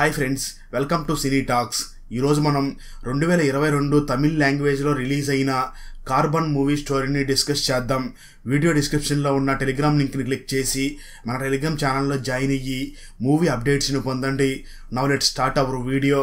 hi friends welcome to Siri talks ఈరోజు మనం రెండు వేల ఇరవై రెండు తమిళ్ లాంగ్వేజ్లో రిలీజ్ అయిన కార్బన్ మూవీ స్టోరీని డిస్కస్ చేద్దాం వీడియో డిస్క్రిప్షన్లో ఉన్న టెలిగ్రామ్ లింక్ని క్లిక్ చేసి మన టెలిగ్రామ్ ఛానల్లో జాయిన్ అయ్యి మూవీ అప్డేట్స్ని పొందండి now let start our video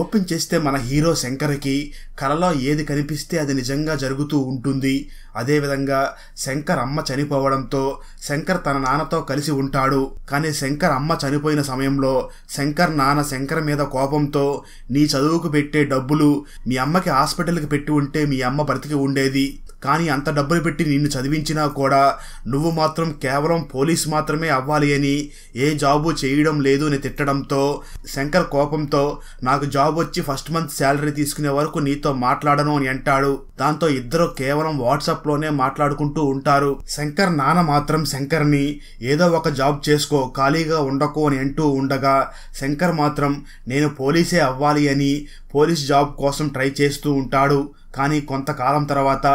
open చేస్తే మన హీరో శంకర్కి కలలో ఏది కనిపిస్తే అది నిజంగా జరుగుతూ ఉంటుంది అదేవిధంగా శంకర్ అమ్మ చనిపోవడంతో శంకర్ తన నాన్నతో కలిసి ఉంటాడు కానీ శంకర్ అమ్మ చనిపోయిన సమయంలో శంకర్ నాన్న శంకర్ మీద కోపంతో నీ చదువుకు పెట్టే డబ్బులు మీ అమ్మకి హాస్పిటల్కి పెట్టి ఉంటే మీ అమ్మ బ్రతికి ఉండేది కానీ అంత డబ్బులు పెట్టి నిన్ను చదివించినా కూడా నువ్వు మాత్రం కేవలం పోలీస్ మాత్రమే అవ్వాలి అని ఏ జాబు చేయడం లేదు అని తిట్టడంతో శంకర్ కోపంతో నాకు జాబ్ వచ్చి ఫస్ట్ మంత్ శాలరీ తీసుకునే వరకు నీతో మాట్లాడను అని అంటాడు దాంతో ఇద్దరు కేవలం వాట్సాప్లోనే మాట్లాడుకుంటూ ఉంటారు శంకర్ నాన్న మాత్రం శంకర్ని ఏదో ఒక జాబ్ చేసుకో ఖాళీగా ఉండకు అని అంటూ ఉండగా శంకర్ మాత్రం నేను పోలీసే అవ్వాలి అని పోలీస్ జాబ్ కోసం ట్రై చేస్తూ ఉంటాడు కానీ కొంతకాలం తర్వాత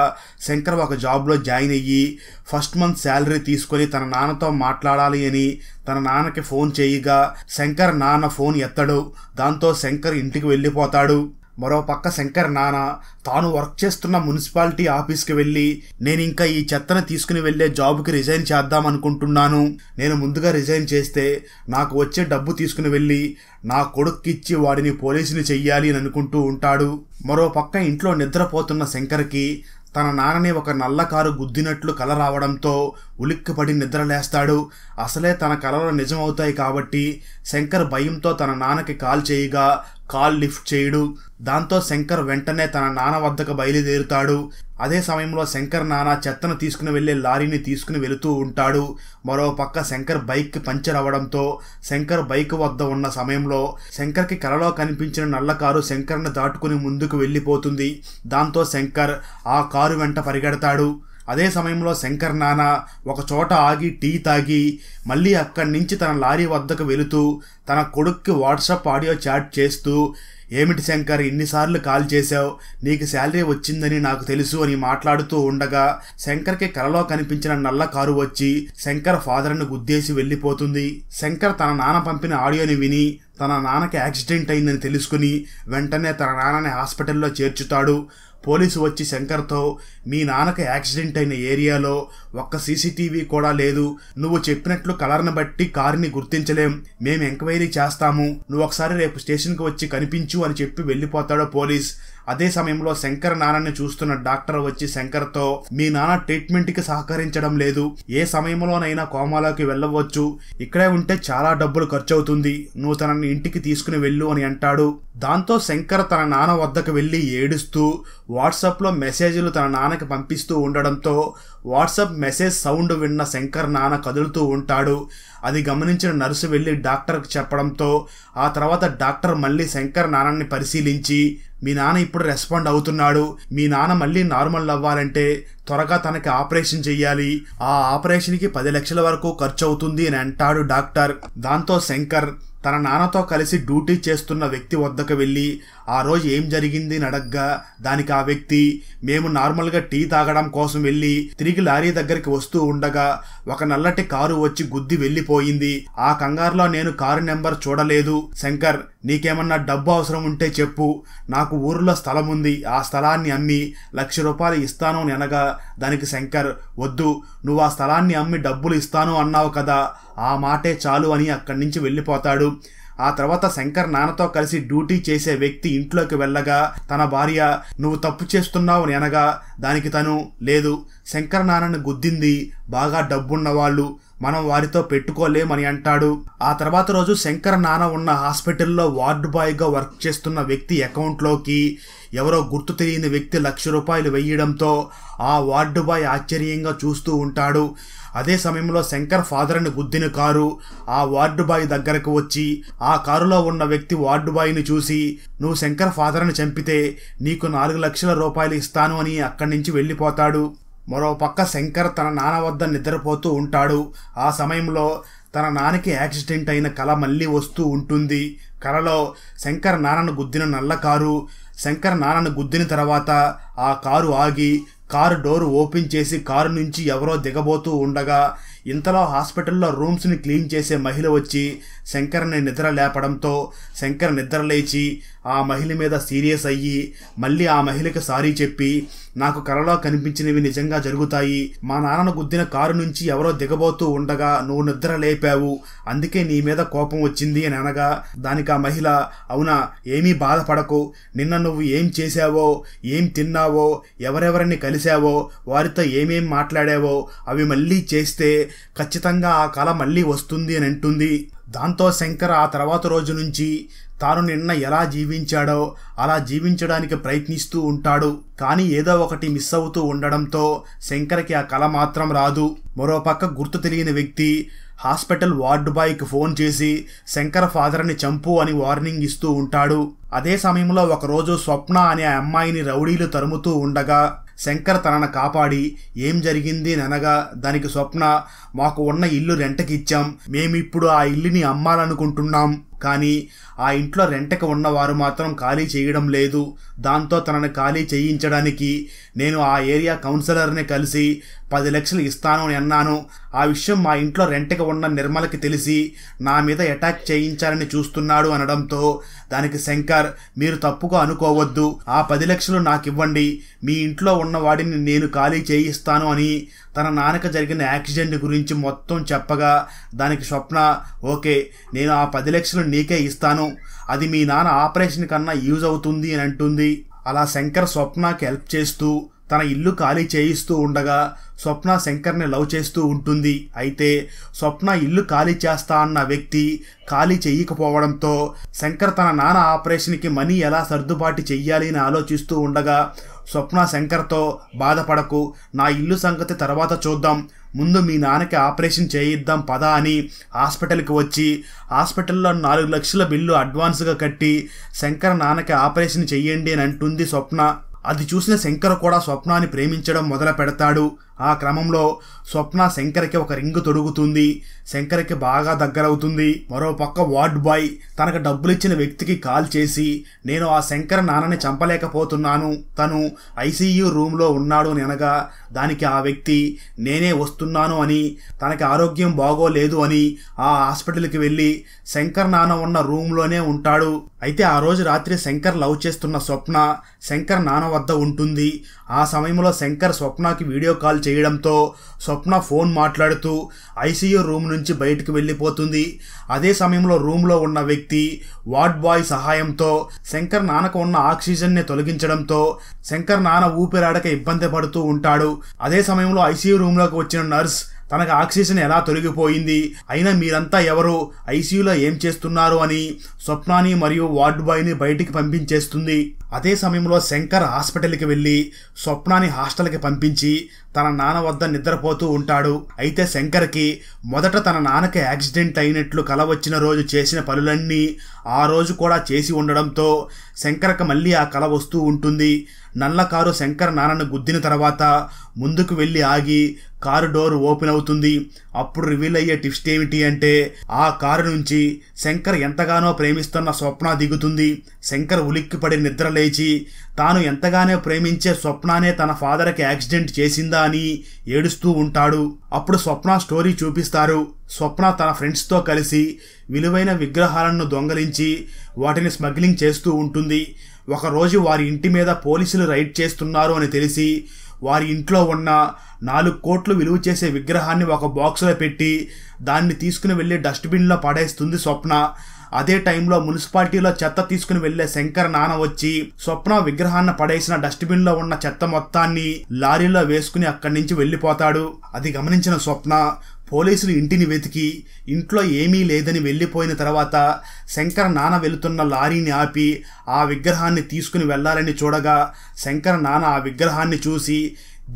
శంకర్ ఒక జాబ్లో జాయిన్ అయ్యి ఫస్ట్ మంత్ శాలరీ తీసుకొని తన నాన్నతో మాట్లాడాలి అని తన నాన్నకి ఫోన్ చేయగా శంకర్ నాన్న ఫోన్ ఎత్తడు దాంతో శంకర్ ఇంటికి వెళ్ళిపోతాడు మరోపక్క శంకర్ నానా తాను వర్క్ చేస్తున్న మున్సిపాలిటీ ఆఫీస్కి వెళ్ళి నేను ఇంకా ఈ చెత్తను తీసుకుని వెళ్ళే జాబ్కి రిజైన్ చేద్దాం అనుకుంటున్నాను నేను ముందుగా రిజైన్ చేస్తే నాకు వచ్చే డబ్బు తీసుకుని వెళ్ళి నా కొడుక్కిచ్చి వాడిని పోలీసుని చెయ్యాలి అని అనుకుంటూ ఉంటాడు మరోపక్క ఇంట్లో నిద్రపోతున్న శంకర్కి తన నాన్నని ఒక నల్ల కారు గుద్దినట్లు కల రావడంతో ఉలిక్కిపడి నిద్రలేస్తాడు అసలే తన కలలు నిజమవుతాయి కాబట్టి శంకర్ భయంతో తన నాన్నకి కాల్ చేయగా కాల్ లిఫ్ట్ చేయడు దాంతో శంకర్ వెంటనే తన నాన్న వద్దకు బయలుదేరుతాడు అదే సమయంలో శంకర్ నాన్న చెత్తను తీసుకుని వెళ్లే లారీని తీసుకుని వెళుతూ ఉంటాడు మరోపక్క శంకర్ బైక్ పంచర్ అవడంతో శంకర్ బైక్ వద్ద ఉన్న సమయంలో శంకర్కి కలలో కనిపించిన నల్ల కారు శంకర్ను దాటుకుని ముందుకు వెళ్ళిపోతుంది దాంతో శంకర్ ఆ కారు వెంట పరిగెడతాడు అదే సమయంలో శంకర్ నాన్న ఒక చోట ఆగి టీ తాగి మళ్ళీ అక్కడి నుంచి తన లారీ వద్దకు వెళుతూ తన కొడుక్కి వాట్సాప్ ఆడియో చాట్ చేస్తూ ఏమిటి శంకర్ ఇన్నిసార్లు కాల్ చేశావు నీకు శాలరీ వచ్చిందని నాకు తెలుసు అని మాట్లాడుతూ ఉండగా శంకర్కి కలలో కనిపించిన నల్ల కారు వచ్చి శంకర్ ఫాదర్ను గుద్దేసి వెళ్ళిపోతుంది శంకర్ తన నాన్న పంపిన ఆడియోని విని తన నాన్నకి యాక్సిడెంట్ అయిందని తెలుసుకుని వెంటనే తన నాన్నని హాస్పిటల్లో చేర్చుతాడు పోలీసు వచ్చి శంకర్తో మీ నాన్నకి యాక్సిడెంట్ అయిన ఏరియాలో ఒక్క సీసీటీవీ కూడా లేదు నువ్వు చెప్పినట్లు కలర్ని బట్టి కారుని గుర్తించలేం మేము ఎంక్వైరీ చేస్తాము నువ్వు ఒకసారి రేపు స్టేషన్కి వచ్చి కనిపించు అని చెప్పి వెళ్ళిపోతాడో పోలీస్ అదే సమయంలో శంకర్ నాన్నని చూస్తున్న డాక్టర్ వచ్చి శంకర్తో మీ నాన్న ట్రీట్మెంట్కి సహకరించడం లేదు ఏ సమయంలోనైనా కోమాలోకి వెళ్ళవచ్చు ఇక్కడే ఉంటే చాలా డబ్బులు ఖర్చు అవుతుంది నువ్వు తనని ఇంటికి తీసుకుని వెళ్ళు అని అంటాడు దాంతో శంకర్ తన నాన్న వద్దకు వెళ్ళి ఏడుస్తూ వాట్సాప్లో మెసేజ్లు తన నాన్నకి పంపిస్తూ ఉండడంతో వాట్సాప్ మెసేజ్ సౌండ్ విన్న శంకర్ నాన్న కదులుతూ ఉంటాడు అది గమనించిన నర్సు వెళ్ళి డాక్టర్కి చెప్పడంతో ఆ తర్వాత డాక్టర్ మళ్ళీ శంకర్ నాన్నని పరిశీలించి మీ నాన్న ఇప్పుడు రెస్పాండ్ అవుతున్నాడు మీ నాన్న మళ్ళీ నార్మల్ అవ్వాలంటే త్వరగా తనకి ఆపరేషన్ చెయ్యాలి ఆ ఆపరేషన్కి పది లక్షల వరకు ఖర్చు అవుతుంది అని అంటాడు డాక్టర్ దాంతో శంకర్ తన నాన్నతో కలిసి డ్యూటీ చేస్తున్న వ్యక్తి వద్దకు వెళ్ళి ఆ రోజు ఏం జరిగింది అడగ్గా దానికి ఆ వ్యక్తి మేము నార్మల్గా టీ తాగడం కోసం వెళ్ళి తిరిగి లారీ దగ్గరికి వస్తూ ఉండగా ఒక నల్లటి కారు వచ్చి గుద్ది వెళ్ళిపోయింది ఆ కంగారులో నేను కారు నెంబర్ చూడలేదు శంకర్ నీకేమన్నా డబ్బు అవసరం ఉంటే చెప్పు నాకు ఊరిలో స్థలం ఉంది ఆ స్థలాన్ని అమ్మి లక్ష రూపాయలు ఇస్తాను అని అనగా దానికి శంకర్ వద్దు నువ్వు ఆ స్థలాన్ని అమ్మి డబ్బులు ఇస్తాను అన్నావు కదా ఆ మాటే చాలు అని అక్కడి నుంచి వెళ్ళిపోతాడు ఆ తర్వాత శంకర్ నాన్నతో కలిసి డ్యూటీ చేసే వ్యక్తి ఇంట్లోకి వెళ్ళగా తన భార్య నువ్వు తప్పు చేస్తున్నావు అని అనగా దానికి తను లేదు శంకర్ నాన్నను గుద్దింది బాగా డబ్బున్నవాళ్ళు మనం వారితో పెట్టుకోలేమని అంటాడు ఆ తర్వాత రోజు శంకర్ నాన్న ఉన్న హాస్పిటల్లో వార్డు బాయ్గా వర్క్ చేస్తున్న వ్యక్తి అకౌంట్లోకి ఎవరో గుర్తు తెలియని వ్యక్తి లక్ష రూపాయలు వేయడంతో ఆ వార్డు బాయ్ ఆశ్చర్యంగా చూస్తూ ఉంటాడు అదే సమయంలో శంకర్ ఫాదర్ని గుద్దిన కారు ఆ వార్డు బాయ్ దగ్గరకు వచ్చి ఆ కారులో ఉన్న వ్యక్తి వార్డు బాయ్ని చూసి నువ్వు శంకర్ ఫాదర్ని చంపితే నీకు నాలుగు లక్షల రూపాయలు ఇస్తాను అని అక్కడి నుంచి వెళ్ళిపోతాడు మరోపక్క శంకర్ తన నాన్న వద్ద నిద్రపోతూ ఉంటాడు ఆ సమయంలో తన నాన్నకి యాక్సిడెంట్ అయిన కళ మళ్ళీ వస్తూ ఉంటుంది కళలో శంకర్ నాన్నను గుద్దిన నల్ల కారు శంకర్ నాన్నను గుద్దిన తర్వాత ఆ కారు ఆగి కారు డోరు ఓపెన్ చేసి కారు నుంచి ఎవరో దిగబోతూ ఉండగా ఇంతలో హాస్పిటల్లో రూమ్స్ని క్లీన్ చేసే మహిళ వచ్చి శంకర్ని నిద్ర లేపడంతో శంకర్ నిద్ర లేచి ఆ మహిళ మీద సీరియస్ అయ్యి మళ్ళీ ఆ మహిళకి సారీ చెప్పి నాకు కలలో కనిపించినవి నిజంగా జరుగుతాయి మా నాన్న గుద్దిన కారు నుంచి ఎవరో దిగబోతూ ఉండగా నువ్వు నిద్ర లేపావు అందుకే నీ మీద కోపం వచ్చింది అని అనగా దానికి ఆ మహిళ అవునా ఏమీ బాధపడకు నిన్న నువ్వు ఏం చేశావో ఏం తిన్నావో ఎవరెవరిని కలిశావో వారితో ఏమేం మాట్లాడావో అవి మళ్ళీ చేస్తే ఖచ్చితంగా ఆ కళ మళ్ళీ వస్తుంది అని అంటుంది దాంతో శంకర్ ఆ తర్వాత రోజు నుంచి తాను నిన్న ఎలా జీవించాడో అలా జీవించడానికి ప్రయత్నిస్తూ ఉంటాడు కానీ ఏదో ఒకటి మిస్ అవుతూ ఉండడంతో శంకర్కి ఆ కళ మాత్రం రాదు మరోపక్క గుర్తు తెలియని వ్యక్తి హాస్పిటల్ వార్డు బాయ్కి ఫోన్ చేసి శంకర్ ఫాదర్ని చంపు అని వార్నింగ్ ఇస్తూ ఉంటాడు అదే సమయంలో ఒకరోజు స్వప్న అనే అమ్మాయిని రౌడీలు తరుముతూ ఉండగా శంకర్ తనను కాపాడి ఏం జరిగింది అనగా దానికి స్వప్న మాకు ఉన్న ఇల్లు రెంటకి ఇచ్చాం మేమిప్పుడు ఆ ఇల్లుని అమ్మాలనుకుంటున్నాం కానీ ఆ ఇంట్లో రెంటకు ఉన్నవారు మాత్రం ఖాళీ చేయడం లేదు దాంతో తనను ఖాళీ చేయించడానికి నేను ఆ ఏరియా కౌన్సిలర్ని కలిసి పది లక్షలు ఇస్తాను అని అన్నాను ఆ విషయం మా ఇంట్లో రెంటకు ఉన్న నిర్మలకి తెలిసి నా మీద అటాక్ చేయించాలని చూస్తున్నాడు అనడంతో దానికి శంకర్ మీరు తప్పుగా అనుకోవద్దు ఆ పది లక్షలు నాకు ఇవ్వండి మీ ఇంట్లో ఉన్న వాడిని నేను ఖాళీ చేయిస్తాను అని తన నాన్నకు జరిగిన యాక్సిడెంట్ గురించి మొత్తం చెప్పగా దానికి స్వప్న ఓకే నేను ఆ పది లక్షలు నీకే ఇస్తాను అది మీ నాన్న ఆపరేషన్ కన్నా యూజ్ అవుతుంది అని అంటుంది అలా శంకర్ స్వప్నకి హెల్ప్ చేస్తూ తన ఇల్లు ఖాళీ చేయిస్తూ ఉండగా స్వప్న శంకర్ని లవ్ చేస్తూ ఉంటుంది అయితే స్వప్న ఇల్లు ఖాళీ చేస్తా అన్న వ్యక్తి ఖాళీ చేయకపోవడంతో శంకర్ తన నాన్న ఆపరేషన్కి మనీ ఎలా సర్దుబాటు చెయ్యాలి అని ఆలోచిస్తూ ఉండగా స్వప్న శంకర్తో బాధపడకు నా ఇల్లు సంగతి తర్వాత చూద్దాం ముందు మీ నాన్నకి ఆపరేషన్ చేయిద్దాం పదా అని హాస్పిటల్కి వచ్చి హాస్పిటల్లో నాలుగు లక్షల బిల్లు అడ్వాన్స్గా కట్టి శంకర్ నాన్నకి ఆపరేషన్ చెయ్యండి అని అంటుంది స్వప్న అది చూసిన శంకర్ కూడా స్వప్నాన్ని ప్రేమించడం మొదలు పెడతాడు ఆ క్రమంలో స్వప్న శంకర్కి ఒక రింగ్ తొడుగుతుంది శంకర్కి బాగా దగ్గరవుతుంది మరోపక్క వార్డ్ బాయ్ తనకు డబ్బులు ఇచ్చిన వ్యక్తికి కాల్ చేసి నేను ఆ శంకర్ నాన్నని చంపలేకపోతున్నాను తను ఐసీయూ రూమ్లో ఉన్నాడు అని అనగా దానికి ఆ వ్యక్తి నేనే వస్తున్నాను అని తనకి ఆరోగ్యం బాగోలేదు అని ఆ హాస్పిటల్కి వెళ్ళి శంకర్ నాన్న ఉన్న రూమ్లోనే ఉంటాడు అయితే ఆ రోజు రాత్రి శంకర్ లవ్ చేస్తున్న స్వప్న శంకర్ నాన్న వద్ద ఉంటుంది ఆ సమయంలో శంకర్ స్వప్నకి వీడియో కాల్ చేయడంతో స్వప్న ఫోన్ మాట్లాడుతూ ఐసీయూ రూమ్ నుంచి బయటకు వెళ్ళిపోతుంది అదే సమయంలో రూమ్లో ఉన్న వ్యక్తి వార్డ్ బాయ్ సహాయంతో శంకర్ నాన్నకు ఉన్న ఆక్సిజన్ని తొలగించడంతో శంకర్ నాన్న ఊపిరాడక ఇబ్బంది పడుతూ ఉంటాడు అదే సమయంలో ఐసీయూ రూమ్లోకి వచ్చిన నర్స్ తనకు ఆక్సిజన్ ఎలా తొలగిపోయింది అయినా మీరంతా ఎవరు ఐసీయూలో ఏం చేస్తున్నారు అని స్వప్నాని మరియు వార్డు బాయ్ని బయటికి పంపించేస్తుంది అదే సమయంలో శంకర్ హాస్పిటల్కి వెళ్ళి స్వప్నాని హాస్టల్కి పంపించి తన నాన్న వద్ద నిద్రపోతూ ఉంటాడు అయితే శంకర్కి మొదట తన నాన్నకి యాక్సిడెంట్ అయినట్లు కల వచ్చిన రోజు చేసిన పనులన్నీ ఆ రోజు కూడా చేసి ఉండడంతో శంకర్కి మళ్ళీ ఆ కల వస్తూ ఉంటుంది నల్ల కారు శంకర్ నాన్నను గుద్దిన తర్వాత ముందుకు వెళ్ళి ఆగి కారు డోర్ ఓపెన్ అవుతుంది అప్పుడు రివీల్ అయ్యే టిప్స్ ఏమిటి అంటే ఆ కారు నుంచి శంకర్ ఎంతగానో ప్రేమిస్తున్న స్వప్న దిగుతుంది శంకర్ ఉలిక్కిపడి నిద్ర లేచి తాను ఎంతగానో ప్రేమించే స్వప్నానే తన ఫాదర్కి యాక్సిడెంట్ చేసిందా అని ఏడుస్తూ ఉంటాడు అప్పుడు స్వప్న స్టోరీ చూపిస్తారు స్వప్న తన ఫ్రెండ్స్తో కలిసి విలువైన విగ్రహాలను దొంగలించి వాటిని స్మగ్లింగ్ చేస్తూ ఉంటుంది ఒకరోజు వారి ఇంటి మీద పోలీసులు రైడ్ చేస్తున్నారు అని తెలిసి వారి ఇంట్లో ఉన్న నాలుగు కోట్లు విలువ చేసే విగ్రహాన్ని ఒక బాక్స్లో పెట్టి దాన్ని తీసుకుని వెళ్ళి డస్ట్బిన్లో పడేస్తుంది స్వప్న అదే టైంలో మున్సిపాలిటీలో చెత్త తీసుకుని వెళ్లే శంకర్ నాన్న వచ్చి స్వప్న విగ్రహాన్ని పడేసిన డస్ట్బిన్ లో ఉన్న చెత్త మొత్తాన్ని లారీలో వేసుకుని అక్కడి నుంచి వెళ్లిపోతాడు అది గమనించిన స్వప్న పోలీసులు ఇంటిని వెతికి ఇంట్లో ఏమీ లేదని వెళ్ళిపోయిన తర్వాత శంకర నాన్న వెళుతున్న లారీని ఆపి ఆ విగ్రహాన్ని తీసుకుని వెళ్ళాలని చూడగా శంకర నాన్న ఆ విగ్రహాన్ని చూసి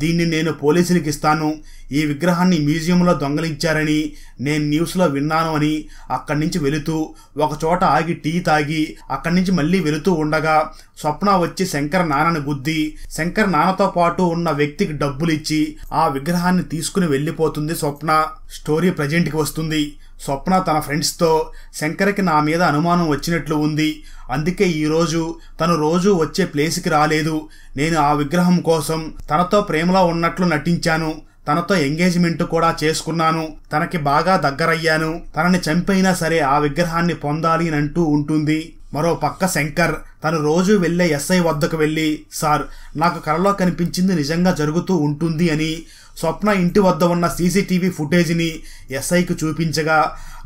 దీన్ని నేను పోలీసులకి ఇస్తాను ఈ విగ్రహాన్ని మ్యూజియంలో దొంగలించారని నేను న్యూస్లో విన్నాను అని అక్కడి నుంచి వెళుతూ ఒకచోట ఆగి టీ తాగి అక్కడి నుంచి మళ్ళీ వెళుతూ ఉండగా స్వప్న వచ్చి శంకర నాన్నను గుద్ది శంకర నాన్నతో పాటు ఉన్న వ్యక్తికి డబ్బులిచ్చి ఆ విగ్రహాన్ని తీసుకుని వెళ్ళిపోతుంది స్వప్న స్టోరీ ప్రజెంట్కి వస్తుంది స్వప్న తన ఫ్రెండ్స్తో శంకర్కి నా మీద అనుమానం వచ్చినట్లు ఉంది అందుకే ఈరోజు తను రోజు వచ్చే ప్లేస్కి రాలేదు నేను ఆ విగ్రహం కోసం తనతో ప్రేమలో ఉన్నట్లు నటించాను తనతో ఎంగేజ్మెంట్ కూడా చేసుకున్నాను తనకి బాగా దగ్గరయ్యాను తనని చంపైనా సరే ఆ విగ్రహాన్ని పొందాలి అని అంటూ ఉంటుంది మరో పక్క శంకర్ తను రోజు వెళ్లే ఎస్ఐ వద్దకు వెళ్ళి సార్ నాకు కలలో కనిపించింది నిజంగా జరుగుతూ ఉంటుంది అని స్వప్న ఇంటి వద్ద ఉన్న సీసీటీవీ ఫుటేజ్ని ఎస్ఐకి చూపించగా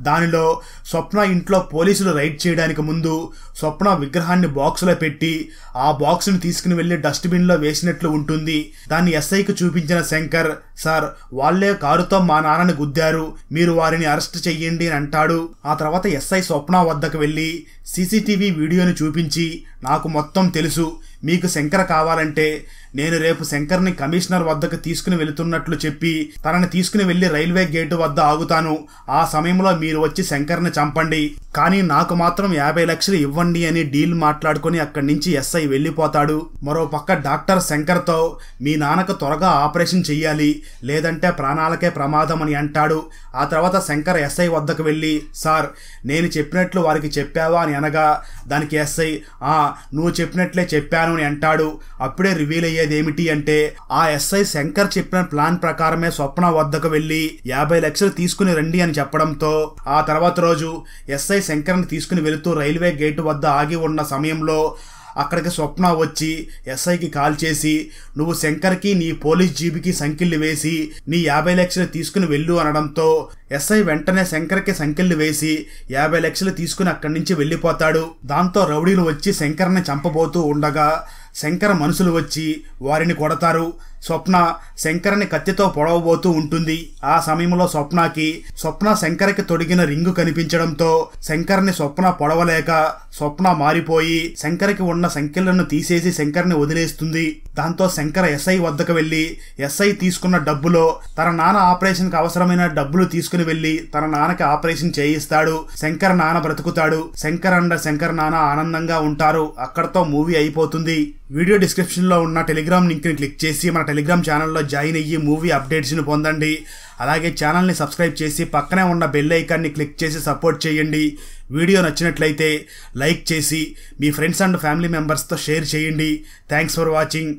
దానిలో స్వప్న ఇంట్లో పోలీసులు రైడ్ చేయడానికి ముందు స్వప్న విగ్రహాన్ని బాక్సులో పెట్టి ఆ బాక్స్ని తీసుకుని వెళ్ళి డస్ట్బిన్లో వేసినట్లు ఉంటుంది దాన్ని ఎస్ఐకి చూపించిన శంకర్ సార్ వాళ్లే కారుతో మా నాన్నని గుద్దారు మీరు వారిని అరెస్ట్ చెయ్యండి అని అంటాడు ఆ తర్వాత ఎస్ఐ స్వప్న వద్దకు వెళ్ళి సీసీటీవీ వీడియోని చూపించి నాకు మొత్తం తెలుసు మీకు శంకర కావాలంటే నేను రేపు శంకర్ని కమిషనర్ వద్దకు తీసుకుని వెళుతున్నట్లు చెప్పి తనని తీసుకుని వెళ్ళి రైల్వే గేటు వద్ద ఆగుతాను ఆ సమయంలో మీరు వచ్చి శంకర్ని చంపండి కానీ నాకు మాత్రం యాభై లక్షలు ఇవ్వండి అని డీల్ మాట్లాడుకుని అక్కడి నుంచి ఎస్ఐ వెళ్ళిపోతాడు మరో పక్క డాక్టర్ శంకర్తో మీ నాన్నకు త్వరగా ఆపరేషన్ చెయ్యాలి లేదంటే ప్రాణాలకే ప్రమాదం అని అంటాడు ఆ తర్వాత శంకర్ ఎస్ఐ వద్దకు వెళ్ళి సార్ నేను చెప్పినట్లు వారికి చెప్పావా అని అనగా దానికి ఎస్ఐ ఆ నువ్వు చెప్పినట్లే చెప్పాను అని అంటాడు అప్పుడే రివీల్ అయ్యేది ఏమిటి అంటే ఆ ఎస్ఐ శంకర్ చెప్పిన ప్లాన్ ప్రకారమే స్వప్న వద్దకు వెళ్ళి యాభై లక్షలు తీసుకుని రండి అని చెప్పడంతో ఆ తర్వాత రోజు ఎస్ఐ శంకర్ని తీసుకుని వెళుతూ రైల్వే గేటు వద్ద ఆగి ఉన్న సమయంలో అక్కడికి స్వప్న వచ్చి ఎస్ఐకి కాల్ చేసి నువ్వు శంకర్కి నీ పోలీస్ జీబీకి సంఖ్యలు వేసి నీ యాభై లక్షలు తీసుకుని వెళ్ళు అనడంతో ఎస్ఐ వెంటనే శంకర్కి సంఖ్యలు వేసి యాభై లక్షలు తీసుకుని అక్కడి నుంచి వెళ్ళిపోతాడు దాంతో రౌడీలు వచ్చి శంకర్ని చంపబోతూ ఉండగా శంకర్ మనుషులు వచ్చి వారిని కొడతారు స్వప్న శంకరని కత్తితో పొడవబోతూ ఉంటుంది ఆ సమయంలో స్వప్నకి స్వప్న శంకరకి తొడిగిన రింగు కనిపించడంతో శంకర్ని స్వప్న పొడవలేక స్వప్న మారిపోయి శంకరకి ఉన్న సంఖ్యలను తీసేసి శంకర్ని వదిలేస్తుంది దాంతో శంకర ఎస్ఐ వద్దకు వెళ్ళి ఎస్ఐ తీసుకున్న డబ్బులో తన నాన్న ఆపరేషన్కి అవసరమైన డబ్బులు తీసుకుని వెళ్ళి తన నాన్నకి ఆపరేషన్ చేయిస్తాడు శంకర్ నాన్న బ్రతుకుతాడు శంకర్ అండ్ శంకర్ నాన్న ఆనందంగా ఉంటారు అక్కడతో మూవీ అయిపోతుంది వీడియో డిస్క్రిప్షన్లో ఉన్న టెలిగ్రామ్ లింక్ని క్లిక్ చేసి మన టెలిగ్రామ్ ఛానల్లో జాయిన్ అయ్యి మూవీ అప్డేట్స్ని పొందండి అలాగే ఛానల్ని సబ్స్క్రైబ్ చేసి పక్కనే ఉన్న బెల్ ఐకాన్ని క్లిక్ చేసి సపోర్ట్ చేయండి వీడియో నచ్చినట్లయితే లైక్ చేసి మీ ఫ్రెండ్స్ అండ్ ఫ్యామిలీ మెంబర్స్తో షేర్ చేయండి థ్యాంక్స్ ఫర్ వాచింగ్